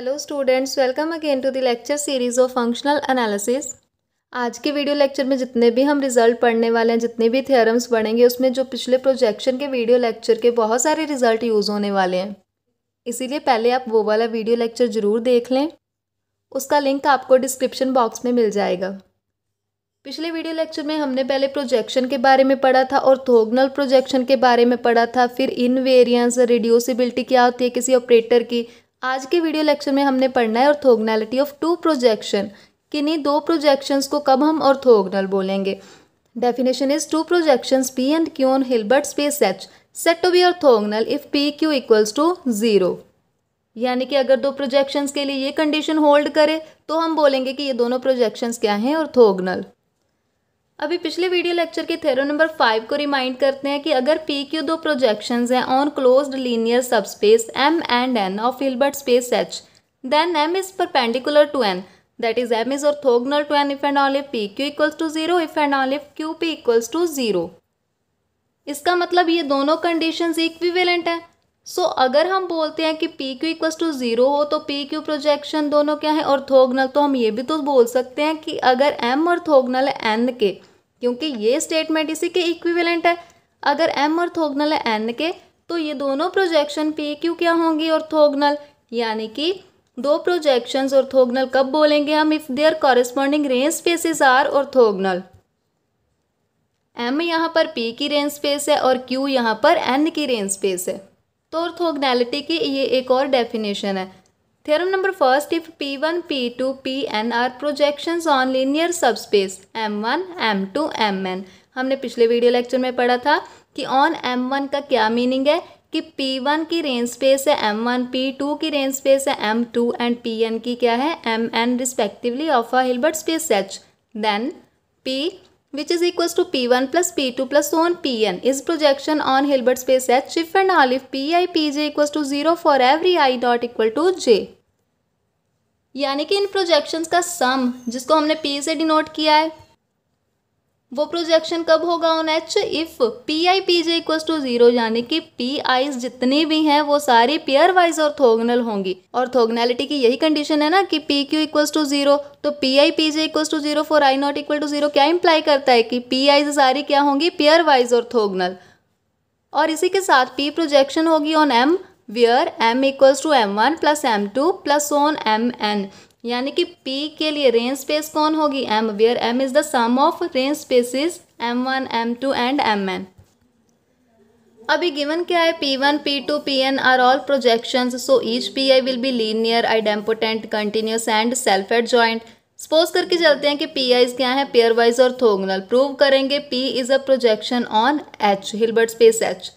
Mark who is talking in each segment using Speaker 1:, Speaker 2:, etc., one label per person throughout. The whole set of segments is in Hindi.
Speaker 1: Hello students welcome again to the lecture series of functional analysis आज के वीडियो लेक्चर में जितने भी हम रिजल्ट पढ़ने वाले हैं जितने भी थेरम्स पढ़ेंगे उसमें जो पिछले प्रोजेक्शन के वीडियो लेक्चर के बहुत सारे रिजल्ट यूज़ होने वाले हैं इसीलिए पहले आप वो वाला वीडियो लेक्चर ज़रूर देख लें उसका लिंक आपको डिस्क्रिप्शन बॉक्स में मिल जाएगा पिछले वीडियो लेक्चर में हमने पहले प्रोजेक्शन के बारे में पढ़ा था और थोगनल प्रोजेक्शन के बारे में पढ़ा था फिर इन वेरियंस रिड्यूसिबिलिटी क्या होती है किसी ऑपरेटर की आज के वीडियो लेक्चर में हमने पढ़ना है ऑर्थोगनैलिटी ऑफ टू प्रोजेक्शन किन्हीं दो प्रोजेक्शंस को कब हम ऑर्थोगनल बोलेंगे definition is two projections P and Q on Hilbert space H set to be orthogonal if P Q equals to zero यानी कि अगर दो प्रोजेक्शंस के लिए ये कंडीशन होल्ड करे तो हम बोलेंगे कि ये दोनों प्रोजेक्शंस क्या हैं ऑर्थोगनल अभी पिछले वीडियो लेक्चर के थेरो नंबर फाइव को रिमाइंड करते हैं कि अगर पी क्यू दो प्रोजेक्शन हैं on closed linear subspace M and N of Hilbert space H then M is perpendicular to N is is m is orthogonal to n if if only P Q equals to zero if and only Q P equals to zero इसका मतलब ये दोनों कंडीशन इक्विवेलेंट हैं सो so, अगर हम बोलते हैं कि P Q equals to zero हो तो पी क्यू प्रोजेक्शन दोनों क्या है थोगनल तो हम ये भी तो बोल सकते हैं कि अगर एम और है एन के क्योंकि ये स्टेटमेंट इसी के इक्विवेलेंट है अगर एम और थोगनल है एन के तो ये दोनों प्रोजेक्शन पी क्यू क्या होंगी थोगनल यानी कि दो प्रोजेक्शंस थोगनल कब बोलेंगे हम if there corresponding range spaces are orthogonal M यहाँ पर पी की रेंज स्पेस है और क्यू यहाँ पर एन की रेंज स्पेस है तो ऑर्थोगनैलिटी की ये एक और डेफिनेशन है theorem number first if p1 p2 pn are projections M linear subspace m1 m2 mn हमने पिछले वीडियो लेक्चर में पढ़ा था कि ऑन एम वन का क्या मीनिंग है कि पी वन की रेंज स्पेस है एम वन पी टू की रेंज स्पेस है M two and P N की क्या है M N respectively of a Hilbert space H then P which is equals to P1 plus P2 plus on Pn is projection on Hilbert space H if and all if Pi Pj equals to 0 for every i dot equal to j यानी कि इन प्रोजेक्शंस का सम जिसको हमने P से डिनोट किया है वो प्रोजेक्शन कब होगा on H if P I P J equal to zero यानी कि पी आईज जितनी भी हैं वो सारी पेयर वाइज थोगनल होंगी और थोगनैलिटी की यही कंडीशन है ना कि P Q equal to zero तो P I P J equal to zero for I not equal to zero क्या इंप्लाई करता है कि पी आईज सारी क्या होंगी पेयर वाइज और थोगनल और इसी के साथ पी प्रोजेक्शन होगी on M where M equals to M one plus M two plus on M N यानी कि P के लिए रेंज स्पेस कौन होगी M where M is the sum of range spaces M1, M2 and Mn. अभी गिवन क्या है P1, P2, Pn are all projections so each P I will be linear idempotent continuous and self adjoint suppose करके चलते हैं कि पी आईज क्या है pairwise orthogonal prove करेंगे P is a projection on H Hilbert space H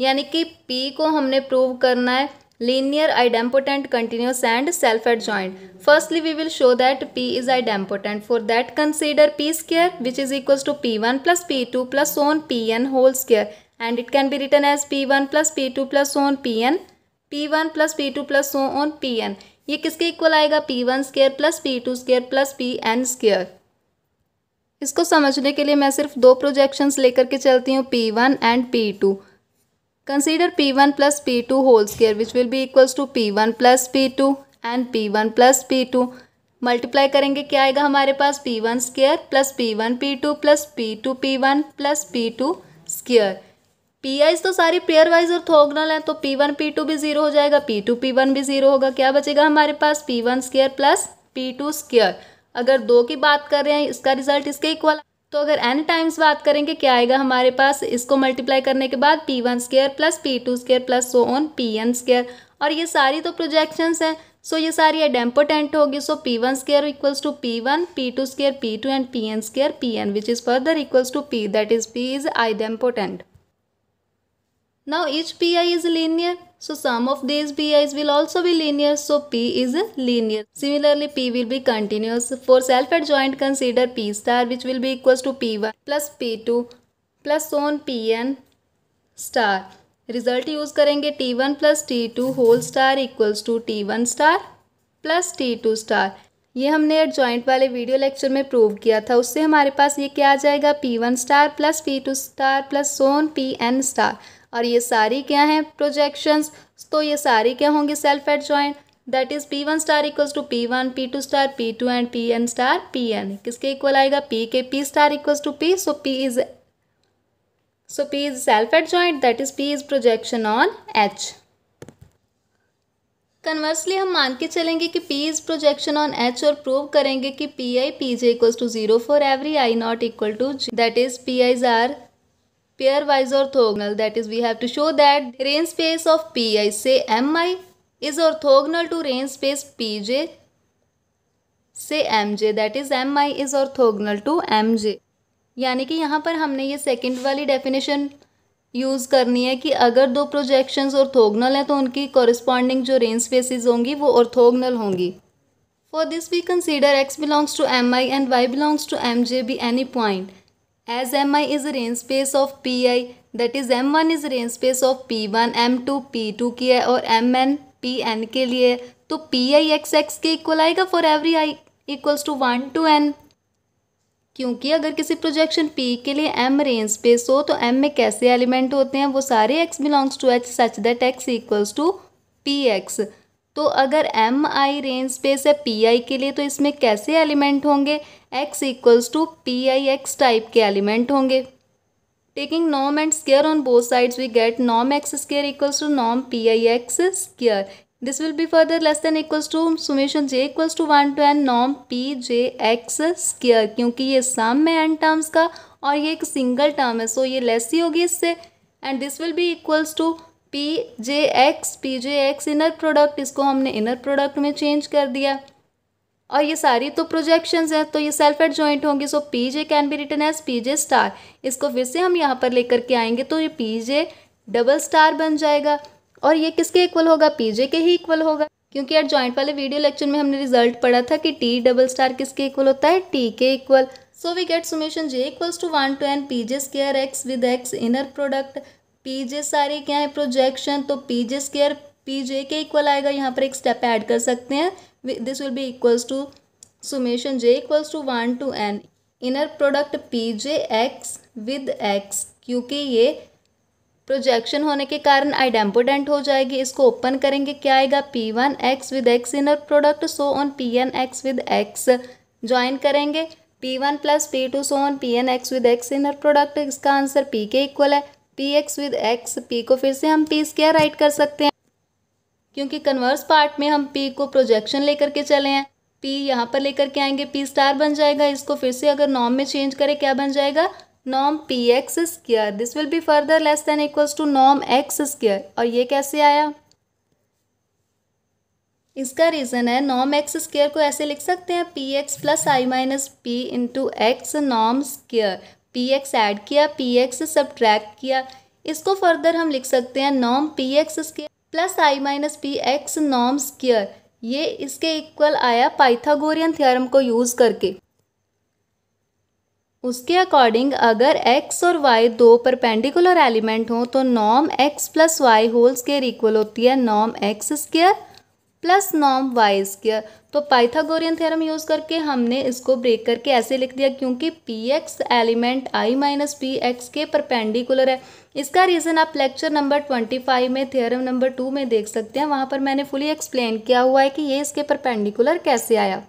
Speaker 1: यानी कि P को हमने प्रूव करना है linear idempotent continuous and self adjoint firstly we will show that p is idempotent for that consider p square which is equals to p1 plus p2 plus on pn whole square and it can be written as p1 plus p2 plus on pn p1 plus p2 plus on pn ये किसके इक्वल आएगा P one square plus P two square plus P N square इसको समझने के लिए मैं सिर्फ दो प्रोजेक्शंस लेकर के चलती हूँ P one and P two Consider P1 plus P2 whole square which will be equals to P1 plus P2 and P1 plus P2. Multiply करेंगे क्या आएगा हमारे पास P one square plus P one P two plus P two P one plus P two square P I's तो सारी पेयर वाइज और थोगनल हैं तो पी वन पी टू भी जीरो हो जाएगा पी टू पी वन भी जीरो होगा क्या बचेगा हमारे पास P one square plus P two square अगर दो की बात कर रहे हैं इसका रिजल्ट इसके इक्वल तो अगर एन टाइम्स बात करेंगे क्या आएगा हमारे पास इसको मल्टीप्लाई करने के बाद P one square plus P two square plus so on P N square और ये सारी तो प्रोजेक्शंस हैं सो ये सारी एडेम्पोटेंट होगी so P one square equals to P one P two square P two and P N square P N which is further equals to P that is P is idempotent now each P I is linear So sum of these pi's will also be linear. So P is linear. Similarly, P will be continuous. For self-adjoint, consider P star which will be equals to P1 plus P2 plus on Pn star. result use karenge t1 plus t2 whole star equals to t1 star plus t2 star ये हमने जॉइंट वाले वीडियो लेक्चर में प्रूव किया था उससे हमारे पास ये क्या आ जाएगा P one star plus P two star plus so on P N star और ये सारी क्या हैं प्रोजेक्शंस तो ये सारी क्या होंगी self adjoint that is P one star equals to P one P two star P two and P N star P N किसके इक्वल आएगा पी के P star equals to P so P is so P is self adjoint that is P is projection on H conversely हम मान के चलेंगे कि P is projection on H और प्रूव करेंगे कि P I P J equals to zero for every I not equal to that is P I's are pairwise orthogonal that is we have to show that range space of pi say mi is orthogonal to range space pj say mj that is mi is orthogonal to mj यानी कि यहाँ पर हमने ये सेकंड वाली डेफिनेशन यूज़ करनी है कि अगर दो प्रोजेक्शंस ऑर्थोगोनल हैं तो उनकी कॉरस्पॉन्डिंग जो रेंज स्पेसिस होंगी वो ऑर्थोगोनल होंगी for this we consider X belongs to M I and Y belongs to M J be any point as mi is range space of pi that is m1 is range space of p1 m2 p2 की है और mn pn के लिए तो पी आई एक्स एक्स के इक्वल आएगा for every I equals to one to N क्योंकि अगर किसी प्रोजेक्शन p के लिए m रेंज स्पेस हो तो m में कैसे एलिमेंट होते हैं वो सारे x belongs to h such that x equals to P x तो अगर एम आई रेंज स्पेस है पी आई के लिए तो इसमें कैसे एलिमेंट होंगे x equals to P I x type के एलिमेंट होंगे taking Nom and square on both sides we gate Nom X square equals to नॉम P I x square this will be further less than equals to summation J equals to one to N नॉम पी जे एक्स स्केयर क्योंकि ये सम है एन टर्म्स का और ये एक सिंगल टर्म है सो so ये लेस ही होगी इससे and this will be equals to P J X P J X inner product इसको हमने इनर प्रोडक्ट में चेंज कर दिया और ये सारी तो प्रोजेक्शन है तो ये सेल्फ एड जॉइंट होंगी so P J can be written as P J star इसको फिर से हम यहाँ पर लेकर के आएंगे तो ये पी जे डबल स्टार बन जाएगा और ये किसके इक्वल होगा पी जे के ही इक्वल होगा क्योंकि यार जॉइंट वाले वीडियो लेक्चर में हमने रिजल्ट पढ़ा था कि टी डबल स्टार किसके इक्वल होता है टी के equal so we get summation J equals to one to N P J square X with X inner product P J सारे क्या है प्रोजेक्शन तो P J square P J के इक्वल आएगा यहाँ पर एक स्टेप ऐड कर सकते हैं this will be equals to summation j equals to one to N inner product P J X with X क्योंकि ये प्रोजेक्शन होने के कारण आइडेम्पोडेंट हो जाएगी इसको ओपन करेंगे क्या आएगा P one X with X inner product so on P N X with X join करेंगे P one plus P two so on P N X with X inner product इसका आंसर पी के इक्वल है P x with X P को फिर से हम पी स्केयर राइट कर सकते हैं क्योंकि कन्वर्स पार्ट में हम पी को प्रोजेक्शन लेकर के चले हैं पी यहाँ पर लेकर के आएंगे पी स्टार बन जाएगा इसको फिर से अगर नॉम में चेंज करें क्या बन जाएगा नॉम P X square this will be further less than equals to नॉम एक्स स्क्र और ये कैसे आया इसका रीज़न है नॉम एक्स स्क्र को ऐसे लिख सकते हैं पी एक्स प्लस आई माइनस पी इंटू एक्स नॉम स्क्र पी एक्स ऐड किया पी एक्स सब्ट्रैक्ट किया इसको फर्दर हम लिख सकते हैं नॉम पी एक्स स्क्र प्लस आई माइनस पी एक्स नॉम स्क्र ये इसके इक्वल आया पाइथागोरियन थ्योरम को यूज़ करके उसके अकॉर्डिंग अगर x और y दो परपेंडिकुलर एलिमेंट हों तो नॉम x plus Y whole square equal होती है नॉम एक्स स्केयर प्लस नॉम वाई स्क्र तो पाइथागोरियन थ्योरम यूज़ करके हमने इसको ब्रेक करके ऐसे लिख दिया क्योंकि P x element I minus P x के परपेंडिकुलर है इसका रीज़न आप लेक्चर नंबर ट्वेंटी फाइव में थ्योरम नंबर टू में देख सकते हैं वहाँ पर मैंने फुली एक्सप्लेन किया हुआ है कि ये इसके परपेंडिकुलर कैसे आया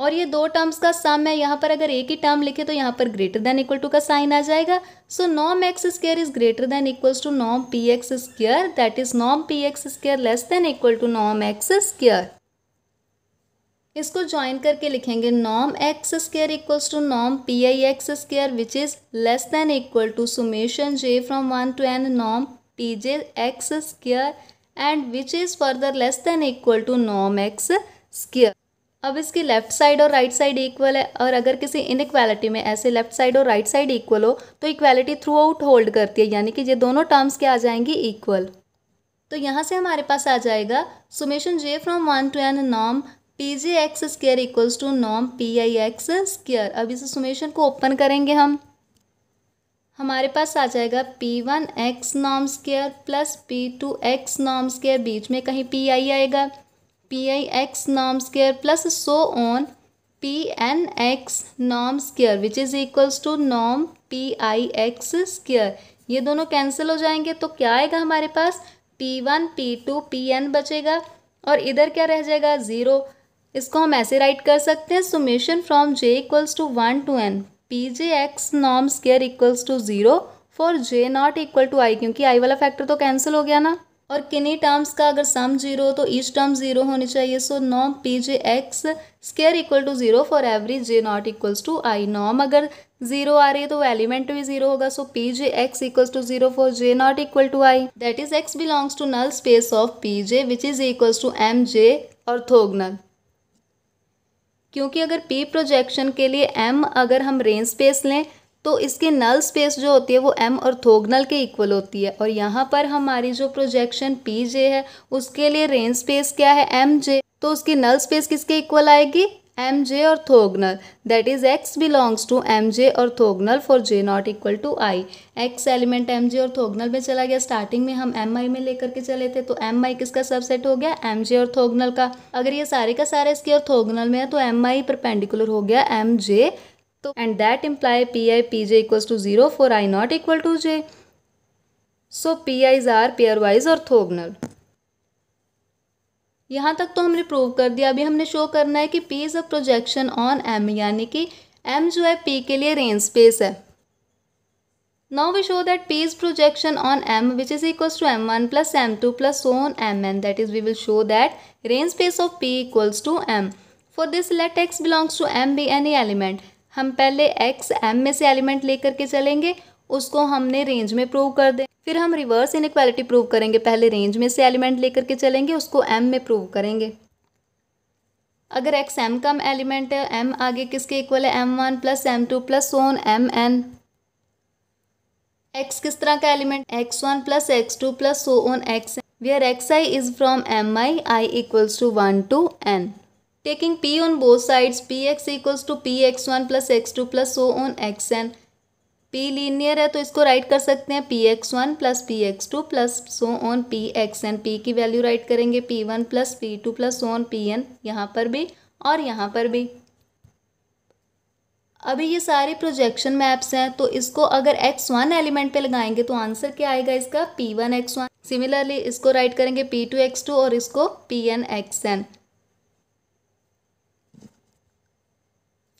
Speaker 1: और ये दो टर्म्स का सम है यहाँ पर अगर एक ही टर्म लिखे तो यहाँ पर ग्रेटर देन इक्वल टू का साइन आ जाएगा सो नॉम X square is greater than equals to नॉम P x square that is Nom P x square less than equal to नॉम एक्स स्केयर इसको ज्वाइन करके लिखेंगे नॉम एक्स स्केयर इक्वल्स टू नॉम P I x square which is less than equal to summation J from one to N नॉम P J X square and which is further less than equal to नॉम एक्स स्केयर अब इसकी लेफ्ट साइड और राइट साइड इक्वल है और अगर किसी इनक्वालिटी में ऐसे लेफ्ट साइड और राइट साइड इक्वल हो तो इक्वालिटी थ्रू आउट होल्ड करती है यानी कि ये दोनों टर्म्स क्या आ जाएंगी इक्वल तो यहाँ से हमारे पास आ जाएगा summation J from one to N नॉम P J X square equals to नॉम पी आई एक्स स्केयर अब इस सुमेशन को ओपन करेंगे हम हमारे पास आ जाएगा पी वन एक्स नॉम square plus P two x नॉम स्केयर बीच में कहीं पी आई आएगा पी आई एक्स नॉम square plus so on P N x नॉम square which is equals to नॉम पी आई एक्स स्केयर ये दोनों कैंसिल हो जाएंगे तो क्या आएगा हमारे पास P one P two P N बचेगा और इधर क्या रह जाएगा ज़ीरो इसको हम ऐसे राइट कर सकते हैं summation from J equals to one to N P J X नॉम square equals to zero for J not equal to I क्योंकि आई वाला फैक्टर तो कैंसिल हो गया ना और किन्हीं टर्म्स का अगर सम जीरो तो ईच टर्म जीरो होनी चाहिए सो नॉम P J X square equal to zero for every J not equals to आई नॉम अगर जीरो आ रही है तो वो एलिमेंट भी जीरो होगा so P J X equal to zero for J not equal to I that is x belongs to null space of P J which is equals to M J orthogonal क्योंकि अगर पी प्रोजेक्शन के लिए एम अगर हम रेंज स्पेस लें तो इसके नल स्पेस जो होती है वो एम ऑर्थोगनल के इक्वल होती है और यहाँ पर हमारी जो प्रोजेक्शन पी जे है उसके लिए रेंज स्पेस क्या है एम जे तो उसकी नल स्पेस किसके इक्वल आएगी M J orthogonal that is x belongs to M J orthogonal for J not equal to I X element M J orthogonal में चला गया स्टार्टिंग में हम एम आई में लेकर के चले थे तो एम आई किसका सबसेट हो गया एम जे और थोगनल का अगर ये सारे का सारा इसके और थोगनल में है तो एम आई परपेंडिकुलर हो गया एम जे तो and that imply P I P J equals to zero for I not equal to J so P I's are pairwise orthogonal यहाँ तक तो हमने प्रूव कर दिया अभी हमने शो करना है कि P is a projection on M यानी कि एम जो है पी के लिए रेंज स्पेस है now we show that P is projection on M which is equals to M one plus M two plus on M N that is we will show that range space of P equals to M for this let x belongs to M be any element हम पहले एक्स एम में से एलिमेंट लेकर के चलेंगे उसको हमने रेंज में प्रूव कर दें फिर हम रिवर्स इनक्वालिटी प्रूव करेंगे पहले रेंज में से एलिमेंट लेकर के चलेंगे उसको एम में प्रूव करेंगे अगर एक्स एम कम एलिमेंट है एम आगे किसके इक्वल है M one plus M two plus so on M N X किस तरह का element X one plus X two plus so on X where X I is from M I I equals to one to N taking p on both sides px equals to P X one plus X two plus so on X N P linear है तो इसको राइट कर सकते हैं P X one plus P X two plus so on P X N P की वैल्यू राइट करेंगे P one plus P two plus so on P N यहाँ पर भी और यहाँ पर भी अभी ये सारे प्रोजेक्शन मैप्स हैं तो इसको अगर एक्स वन एलिमेंट पे लगाएंगे तो आंसर क्या आएगा इसका P one X one similarly इसको राइट करेंगे पी टू एक्स टू और इसको पी एन एक्स एन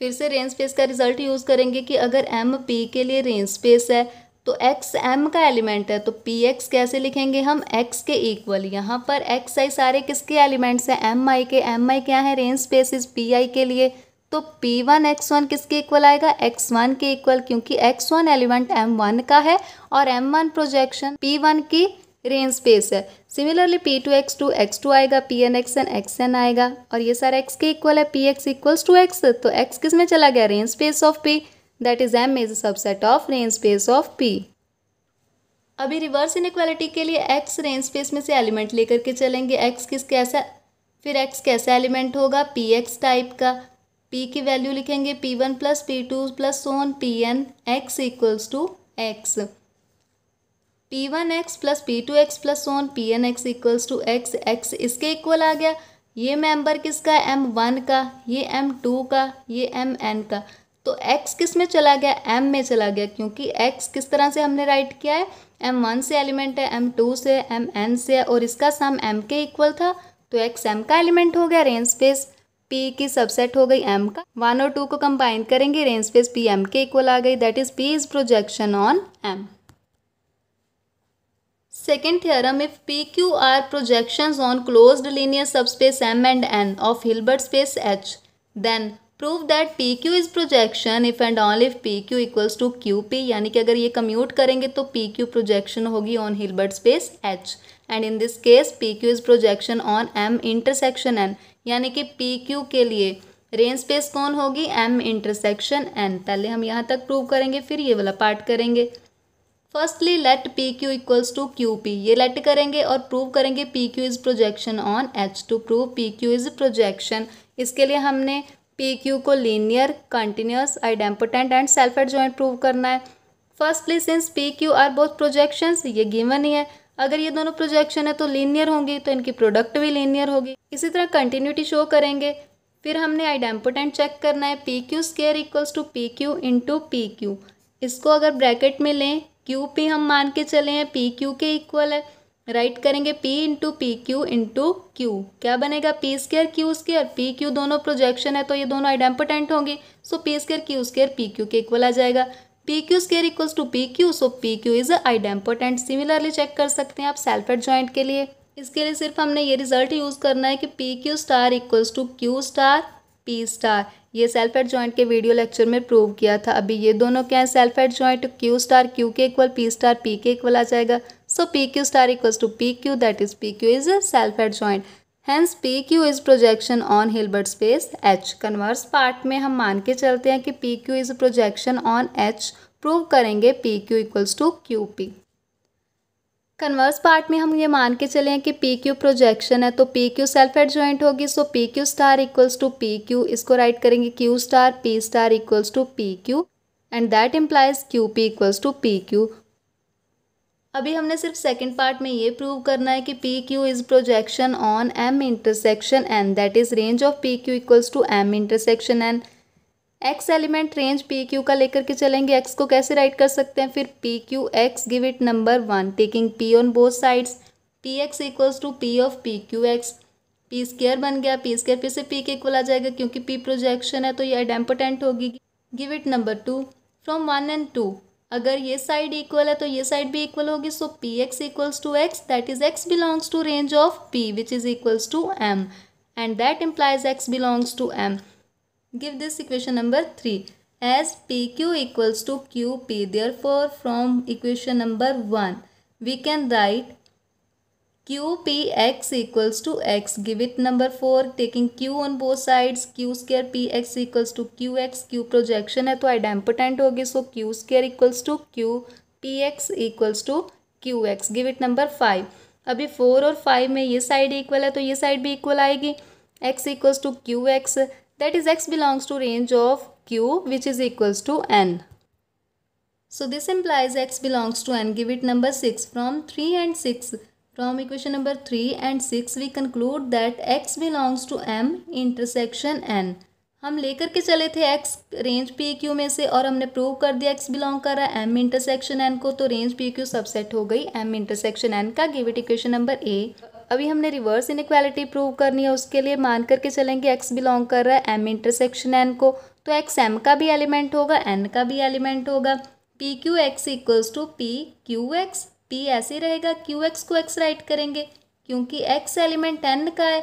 Speaker 1: फिर से रेंज स्पेस का रिजल्ट यूज़ करेंगे कि अगर एम पी के लिए रेंज स्पेस है तो एक्स एम का एलिमेंट है तो पी एक्स कैसे लिखेंगे हम एक्स के इक्वल यहाँ पर एक्स आई सारे किसके एलिमेंट्स हैं एम आई के एम आई क्या है रेंज स्पेस पी आई के लिए तो पी वन एक्स वन किसके इक्वल आएगा एक्स वन के इक्वल क्योंकि X one element M one का है और M one projection P one की रेंज स्पेस है similarly P two X two X two आएगा P N X N X N आएगा और ये सारा एक्स के इक्वल है P x equals to X तो एक्स किस में चला गया range space of P that is M is subset of range space of P अभी रिवर्स इनक्वालिटी के लिए एक्स रेंज स्पेस में से एलिमेंट लेकर के चलेंगे एक्स किस कैसा फिर एक्स कैसा एलिमेंट होगा पी एक्स टाइप का पी की वैल्यू लिखेंगे p one plus P two plus so on P N x equals to x p one x plus P two x plus one p N x equals to x x इसके इक्वल आ गया ये मेंबर किसका एम वन का ये एम टू का ये एम एन का तो एक्स किस में चला गया एम में चला गया क्योंकि एक्स किस तरह से हमने राइट किया है एम वन से एलिमेंट है एम टू से एम एन से है और इसका सम एम के इक्वल था तो एक्स एम का एलिमेंट हो गया रेंज स्पेस पी की सबसेट हो गई एम का वन और टू को कंबाइन करेंगे रेंज स्पेस पी एम के इक्वल आ गई that is P is projection on M second theorem if P Q are projection on close linear subspace M and N of Hilbert space H then prove that p q is projection if and all if P Q equals to q p यानी कि अगर ये कम्यूट करेंगे तो पी क्यू प्रोजेक्शन होगी on Hilbert space H and in this case p q is projection on M intersection N यानी कि पी क्यू के लिए रेंज स्पेस कौन होगी एम इंटरसेक्शन एन पहले हम यहाँ तक प्रूव करेंगे फिर ये वाला पार्ट करेंगे firstly let p Q equals to q p ये लेट करेंगे और प्रूव करेंगे P q is projection on H to prove p q is projection इसके लिए हमने पी क्यू को linear continuous idempotent and self joint prove करना है firstly since p Q are both projection ये गिवन ही है अगर ये दोनों प्रोजेक्शन है तो लीनियर होंगी तो इनकी प्रोडक्ट भी लीनियर होगी इसी तरह कंटिन्यूटी शो करेंगे फिर हमने आइडेम्पोटेंट चेक करना है p q square equals to p q into p q इसको अगर ब्रैकेट में लें क्यू पी हम मान के चले हैं पी क्यू के इक्वल है राइट करेंगे p into p q into q क्या बनेगा p square q square p Q दोनों प्रोजेक्शन है तो ये दोनों आइडेम्पोटेंट होंगे so p square q square p q के इक्वल आ जाएगा P q square equals to p q so p q is idempotent similarly check कर सकते हैं आप एड ज्वाइंट के लिए इसके लिए सिर्फ हमने ये रिजल्ट यूज़ करना है कि P q star equals to Q star p star ये सेल्फ एड जॉइंट के वीडियो लेक्चर में प्रूव किया था अभी ये दोनों क्या है self adjoint q star Q के इक्वल पी स्टार पी के इक्वल आ जाएगा so p q star equal to p q that is p q is a self adjoint hence p q is projection on Hilbert space H converse part में हम मान के चलते हैं कि P q is projection on H prove करेंगे P Q equals to q p converse part में हम ये मान के चले हैं कि पी क्यू प्रोजेक्शन है तो पी क्यू सेल्फ एडजॉइंट होगी so p q star equals to p q इसको राइट करेंगे q star p star equals to p q and that implies Q P equals to p q अभी हमने सिर्फ सेकेंड पार्ट में ये प्रूव करना है कि P q is projection on M intersection N that is range of p Q equals to M intersection and x element range p q का लेकर के चलेंगे एक्स को कैसे राइट कर सकते हैं फिर p q x give it number one taking p on both sides p x equals to p of p q x p square बन गया पी स्केयर फिर से पी के इक्वल आ जाएगा क्योंकि पी प्रोजेक्शन है तो ये एडेम्पोटेंट होगी give it number two from one and two अगर ये साइड इक्वल है तो ये साइड भी इक्वल होगी so P x equals to x that is x belongs to range of P which is equals to M and that implies x belongs to M give this equation number 3 as pq equals to qp therefore from equation number 1 we can write qpx equals to x give it number 4 taking q on both sides q square px equals to qx q projection है तो आइडेम्पोटेंट होगी सो q square equals to q px equals to qx give it number 5 अभी 4 और 5 में ये साइड इक्वल है तो ये साइड भी इक्वल आएगी x equals to qx that is x belongs to range of q which is equals to n. So this implies x belongs to n. Give it number 6 from 3 and 6. From equation number 3 and 6 we conclude that x belongs to m intersection n. हम लेकर के चले थे x रेंज पी क्यू में से और हमने प्रूव कर दिया x बिलोंग कर रहा है m इंटरसेक्शन n को तो रेंज पी क्यू सबसेट हो गई m इंटरसेक्शन n का give it equation number A अभी हमने रिवर्स इनक्वालिटी प्रूव करनी है उसके लिए मान करके चलेंगे एक्स बिलोंग कर रहा है एम इंटरसेक्शन एन को तो एक्स एम का भी एलिमेंट होगा एन का भी एलिमेंट होगा p q x equals to p q x p ऐसे रहेगा क्यू एक्स को एक्स राइट करेंगे क्योंकि एक्स एलिमेंट एन का है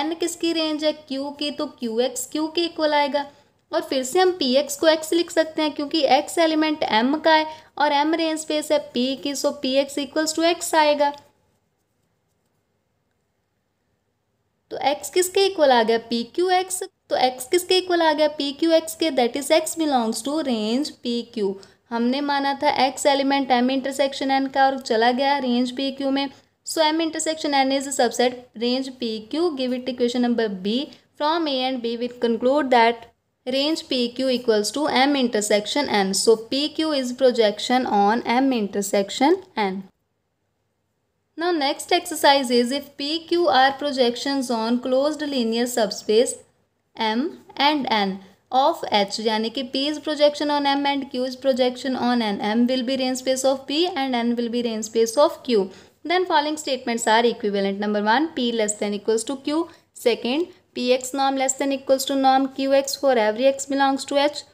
Speaker 1: एन किसकी रेंज है क्यू की तो क्यू एक्स क्यू के इक्वल आएगा और फिर से हम पी एक्स को एक्स लिख सकते हैं क्योंकि एक्स एलिमेंट एम का है और एम रेंज स्पेस है पी की so P x equals to x आएगा तो x किसके इक्वल आ गया पी क्यू एक्स तो x किसके इक्वल आ गया पी क्यू एक्स के that is x belongs to range p q हमने माना था x element m intersection n का और चला गया रेंज पी क्यू में so m intersection n is subset range p q give it equation number B from A and B we conclude that range p Q equals to M intersection N so p q is projection on M intersection N Now next exercise is if PQ are projections on closed linear subspace M and N of H यानी कि P is projection on M and Q is projection on N. M will be range space of P and N will be range space of Q. Then following statements are equivalent. Number 1 P less than equals to Q. Second Px norm less than equals to norm Qx for every x belongs to H.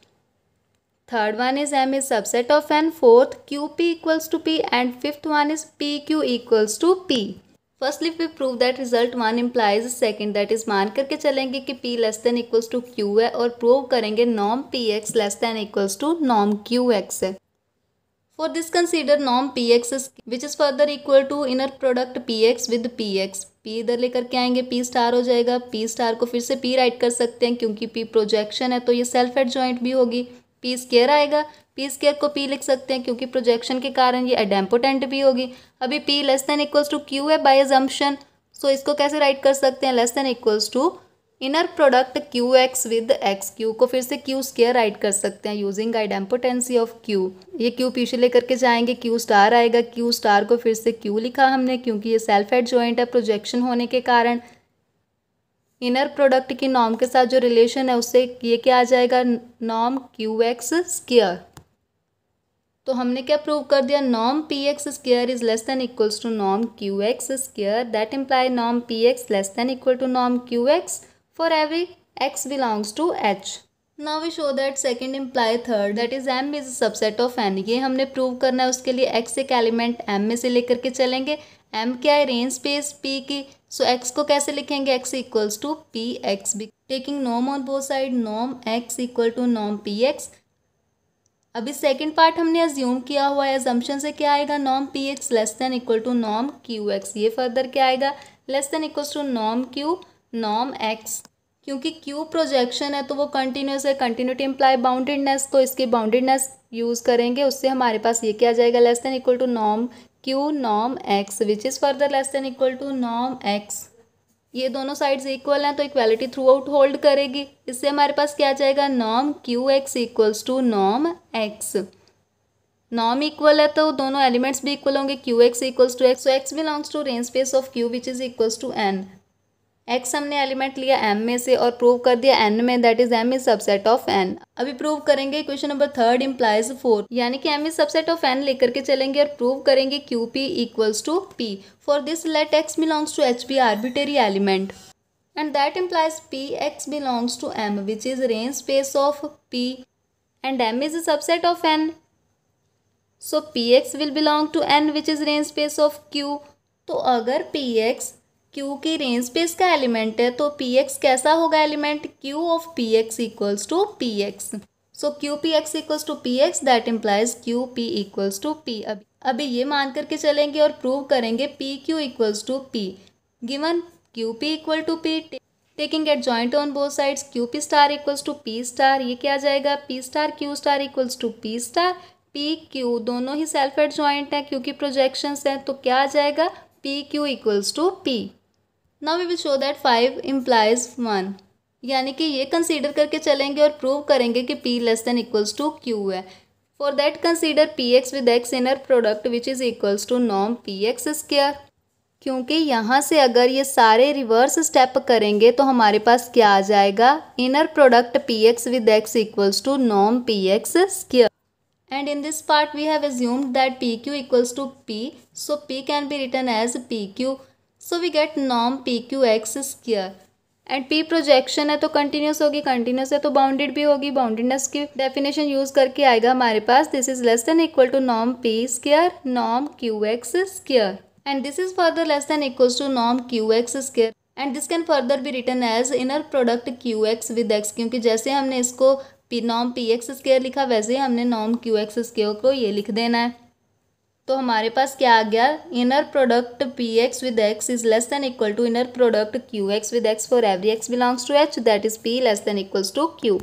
Speaker 1: Third one M one subset of is fourth Q P equals to P and fifth one is p Q pq to P first firstly we prove that result one implies second that is मान करके चलेंगे कि P less than equals to Q है और प्रूव करेंगे नॉम P x less than equals to Nom Q x है for this consider Nom P X which is further equal to inner product P x with p x p इधर लेकर के आएंगे पी स्टार हो जाएगा पी स्टार को फिर से पी राइट कर सकते हैं क्योंकि पी प्रोजेक्शन है तो ये सेल्फ एड जॉइंट भी होगी पी स्केयर आएगा पी स्केयर को पी लिख सकते हैं क्योंकि प्रोजेक्शन के कारण ये अडेम्पोटेंट भी होगी अभी p less than equals to Q है बाय एजम्पन सो इसको कैसे राइट कर सकते हैं less than equals to inner product Q x with x q को फिर से क्यू स्केयर राइट कर सकते हैं यूजिंग आइडेम्पोटेंसी ऑफ क्यू ये क्यू पीछे लेकर के जाएंगे क्यू स्टार आएगा क्यू स्टार को फिर से क्यू लिखा हमने क्योंकि ये सेल्फ एड ज्वाइंट है प्रोजेक्शन होने के कारण इनर प्रोडक्ट की नॉम के साथ जो रिलेशन है उससे ये क्या आ जाएगा नॉम क्यू एक्स स्केयर तो हमने क्या प्रूव कर दिया नॉम P x square is less than equals to Nom Q x square that imply Nom P x less than equal to Nom Q x for every X belongs to H now we show that second imply third that is M is subset of N ये हमने प्रूव करना है उसके लिए एक्स एक एलिमेंट एम में से लेकर के चलेंगे एम क्या है रेंज स्पेस पी की सो एक्स को कैसे लिखेंगे x equals to P x be taking Nom on both side Nom x equal to नॉम पी एक्स अभी सेकेंड पार्ट हमने अज्यूम किया हुआ है अजम्पन से क्या आएगा नॉम P x less than equal to Nom Q x ये फर्दर क्या आएगा less than equals to Nom Q Nom x क्योंकि क्यू प्रोजेक्शन है तो वो कंटिन्यूस है कंटिन्यूटी इम्प्लाई बाउंडेडनेस तो इसकी बाउंडेडनेस यूज़ करेंगे उससे हमारे पास ये क्या आ जाएगा less than equal to Nom Q Nom x which is further less than equal to नॉम एक्स ये दोनों साइड्स इक्वल हैं तो इक्वालिटी थ्रू आउट होल्ड करेगी इससे हमारे पास क्या आ जाएगा नॉम क्यू एक्स इक्वल्स टू नॉम एक्स नॉम इक्वल है तो दोनों एलिमेंट्स भी इक्वल होंगे Q x equals to x so X belongs to range space of Q which is equals to N x हमने एलिमेंट लिया एम में से और प्रूव कर दिया एन में that is M is subset of N अभी प्रूव करेंगे question number third implies four यानी कि M is subset of N लेकर के चलेंगे और प्रूव करेंगे q P equals to p for this let x belongs to H be arbitrary element that implies P x belongs to M which is range space of p and M is subset of N so P x will belong to N which is range space of q तो अगर पी एक्स क्यू की रेंज पे इसका एलिमेंट है तो पी एक्स कैसा होगा element Q of P x equals to P X so Q P x equals to P X that implies Q P equals to P अभी अभी ये मान करके चलेंगे और प्रूव करेंगे P Q equals to P given Q P equal to P taking adjoint on both sides Q P star equals to P star ये क्या जाएगा P star Q star equals to P star P Q दोनों ही सेल्फ एड जॉइंट हैं क्योंकि प्रोजेक्शंस हैं तो क्या आ जाएगा P Q equals to P now we will show that five implies one यानी कि ये कंसीडर करके चलेंगे और प्रूव करेंगे कि P less than equals to Q है for that consider P x with X inner product which is equals to नॉम पी एक्स स्क्र क्योंकि यहाँ से अगर ये सारे रिवर्स स्टेप करेंगे तो हमारे पास क्या आ जाएगा inner product P x with x equals to नॉम P X square and in this part we have assumed that p Q equals to P so P can be written as P q so we gate Nom P q x square and P projection है तो कंटिन्यूस होगी कंटिन्यूस है तो बाउंडेड भी होगी बाउंडेडनेस की डेफिनेशन यूज करके आएगा हमारे पास this is less than equal to नॉम P square Nom Q x square and this is further less than equal to Nom Q x square and this can further B written as inner product Q x with X क्योंकि जैसे हमने इसको नॉम पी एक्स स्केयर लिखा वैसे ही हमने नॉम क्यू एक्स स्केयर को ये लिख देना है तो हमारे पास क्या आ गया inner product P x with X is less than equal to inner product Q x with X for every X belongs to H that is P less than equals to Q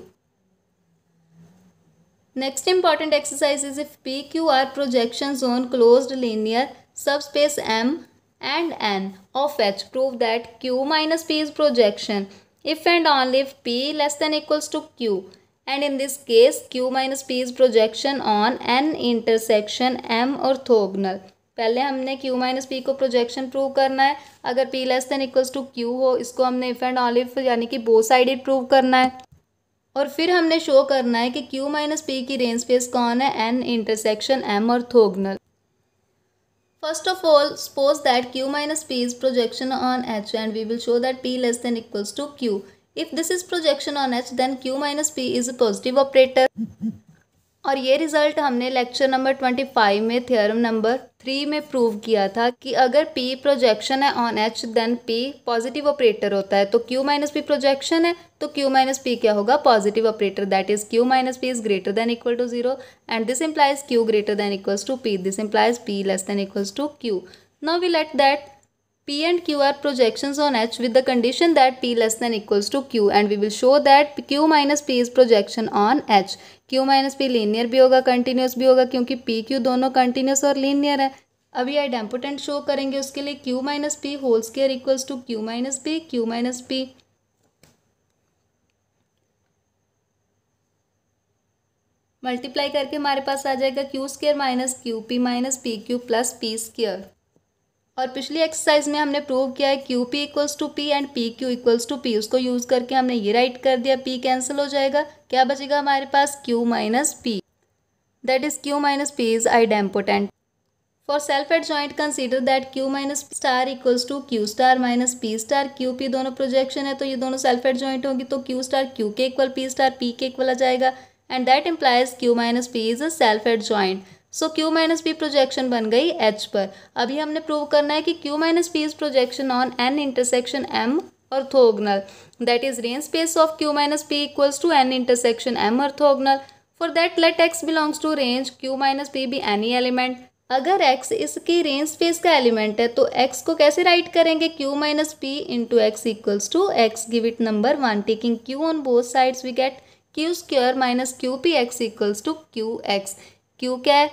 Speaker 1: next important exercise is if P Q are projection on closed linear subspace M and N of H prove that Q minus P is projection if and only if P less than equals to Q and in this case Q minus P is projection on N intersection M orthogonal पहले हमने क्यू माइनस पी को प्रोजेक्शन प्रूव करना है अगर P less than equal to Q हो इसको हमने इफ एंड ऑलिफ यानी कि बो साइड प्रूव करना है और फिर हमने शो करना है कि क्यू माइनस पी की रेंज स्पेस कौन है N intersection M orthogonal first of all suppose that Q minus P is projection on H and we will show that P less than equal to Q If this is projection on H, then Q minus P is a positive operator. और ये रिजल्ट हमने लेक्चर नंबर ट्वेंटी फाइव में थ्योरम नंबर थ्री में प्रूव किया था कि अगर P प्रोजेक्शन है on H then P positive operator होता है तो Q माइनस पी प्रोजेक्शन है तो Q माइनस पी क्या होगा positive operator that is Q minus P is greater than equal to zero and this implies Q greater than equals to P this implies P less than equals to Q no we let that P and Q are projections on H with the condition that P less than equals to Q and we will show that Q minus P is projection on H. Q minus P linear भी होगा कंटिन्यूस भी होगा क्योंकि P Q दोनों कंटिन्यूस और लीनियर है अभी आइडेम्पोटेंट शो करेंगे उसके लिए Q minus P whole square equals to Q minus P Q minus P multiply करके हमारे पास आ जाएगा Q square minus Q P minus P Q plus P square और पिछली एक्सरसाइज में हमने प्रूव किया है Q P equals to P and P Q equals to P उसको यूज़ करके हमने ये राइट कर दिया पी कैंसिल हो जाएगा क्या बचेगा हमारे पास Q minus P that is Q minus P is idempotent for self adjoint consider that Q minus star equals to Q star minus P star Q P दोनों प्रोजेक्शन है तो ये दोनों सेल्फ एड जॉइंट होगी तो क्यू स्टार क्यू के इक्वल पी स्टार पी के इक्वल आ जाएगा and that implies Q minus P is a self adjoint so q minus P projection बन गई h पर अभी हमने प्रूव करना है कि q minus P is projection on N intersection m orthogonal that is range space of q minus P equals to n intersection m orthogonal for that let x belongs to range q minus P be any element अगर x इसकी रेंज स्पेस का एलिमेंट है तो x को कैसे राइट करेंगे q minus P into X equals to X give it number one taking q on both sides we get q square minus Q P x equals to Q x Q क्या है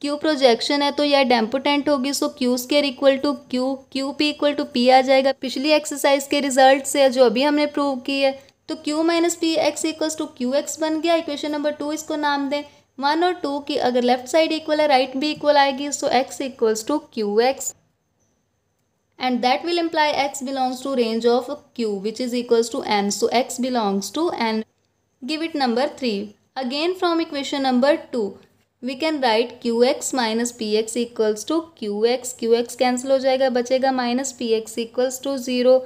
Speaker 1: क्यू प्रोजेक्शन है तो यह डेम्पोटेंट होगी so Q square equal to Q Q P equal to P आ जाएगा पिछली एक्सरसाइज के रिजल्ट से जो अभी हमने प्रूव की है तो Q minus P X equal to Q X बन गया इक्वेशन नंबर टू इसको नाम दें वन और टू की अगर लेफ्ट साइड इक्वल है राइट भी इक्वल आएगी so X equals to Q X and that will imply X belongs to range of Q which is equals to N so X belongs to N give it number three again from equation number two we can write Q X minus P x equals to Q x Q X cancel हो जाएगा बचेगा minus P x equals to zero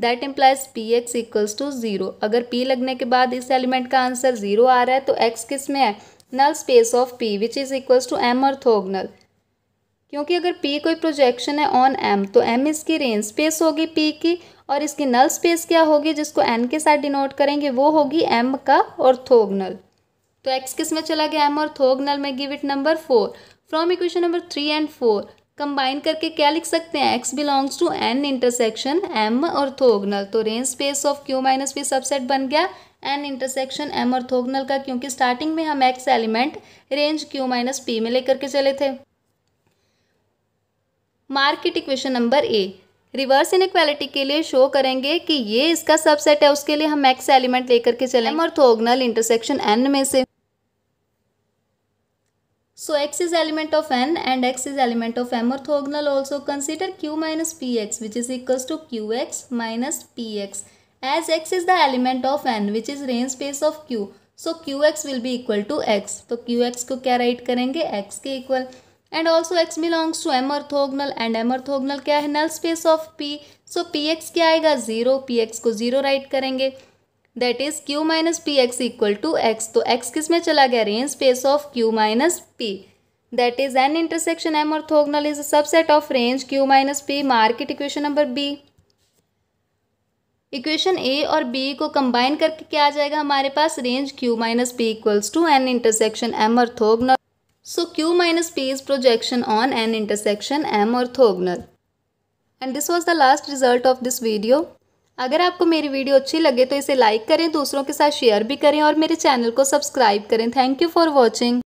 Speaker 1: that implies P x equals to zero अगर पी लगने के बाद इस एलिमेंट का आंसर ज़ीरो आ रहा है तो एक्स किस में है null space of P which is equals to M orthogonal क्योंकि अगर पी कोई प्रोजेक्शन है ऑन एम तो एम इसकी रेंज स्पेस होगी पी की और इसकी नल स्पेस क्या होगी जिसको एन के साथ डिनोट करेंगे वो होगी एम का ऑर्थोगनल तो एक्स किस में चला गया एम और नल में give it number four from equation number three and four combine करके क्या लिख सकते हैं X belongs to N intersection M orthogonal तो range space of Q minus P subset बन गया एन इंटरसेक्शन एम और थोगनल का क्योंकि स्टार्टिंग में हम X element range Q minus P में लेकर के चले थे mark it equation number A reverse inequality के लिए शो करेंगे कि ये इसका सबसेट है उसके लिए हम एक्स एलिमेंट लेकर के चलें और थोगनल इंटरसेक्शन एन में से so X is element of N and X is element of M orthogonal also consider Q minus P X which is equals to Q X minus P X as X is the element of N which is range space of Q so Q X will be equal to X तो क्यू एक्स को क्या राइट करेंगे एक्स के equal and also X belongs to M अर्थोगनल and M orthogonal क्या है null space of P so P X क्या आएगा जीरो पी एक्स को जीरो राइट करेंगे that is Q minus P X equal to X तो एक्स किस में चला गया range space of Q minus P that is N intersection M orthogonal is a subset of range Q minus P mark it equation number B equation A और बी को कंबाइन करके क्या आ जाएगा हमारे पास range Q minus P equals to N intersection M orthogonal So Q minus P is projection on an intersection M orthogonal. And this was the last result of this video. अगर आपको मेरी वीडियो अच्छी लगे तो इसे लाइक करें दूसरों के साथ शेयर भी करें और मेरे चैनल को सब्सक्राइब करें थैंक यू फॉर वॉचिंग